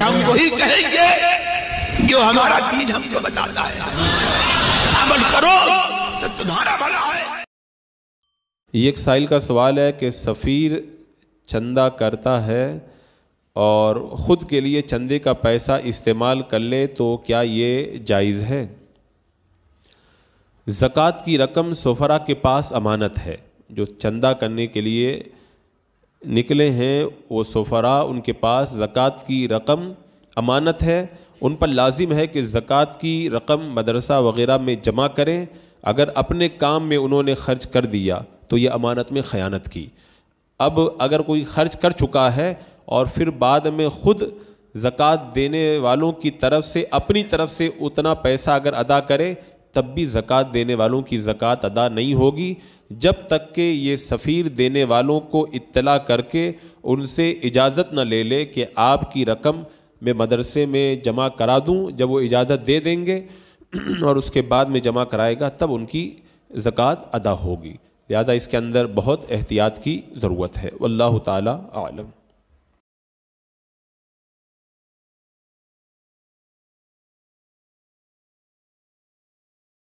हम वही कहेंगे जो हमारा दीन हमको बताता है अमल करो तो तुम्हारा भला है ये एक साइल का सवाल है कि सफ़ीर चंदा करता है और ख़ुद के लिए चंदे का पैसा इस्तेमाल कर ले तो क्या ये जायज़ है ज़क़़त की रकम सफ़रा के पास अमानत है जो चंदा करने के लिए निकले हैं वो सफ़रा उनके पास ज़क़़त की रकम अमानत है उन पर लाजिम है कि ज़क़़त की रकम मदरसा वगैरह में जमा करें अगर अपने काम में उन्होंने खर्च कर दिया तो ये अमानत में ख़यानत की अब अगर कोई खर्च कर चुका है और फिर बाद में ख़ुद ज़क़़त देने वालों की तरफ से अपनी तरफ से उतना पैसा अगर अदा करे तब भी ज़क़़त देने वालों की ज़क़़त अदा नहीं होगी जब तक कि ये सफ़ीर देने वालों को इत्तला करके उनसे इजाज़त न ले ले कि आपकी रकम मैं मदरसे में जमा करा दूं जब वो इजाज़त दे देंगे और उसके बाद में जमा कराएगा तब उनकी ज़क़़त अदा होगी लिहाजा इसके अंदर बहुत एहतियात की ज़रूरत है वल्लाह ताली आलम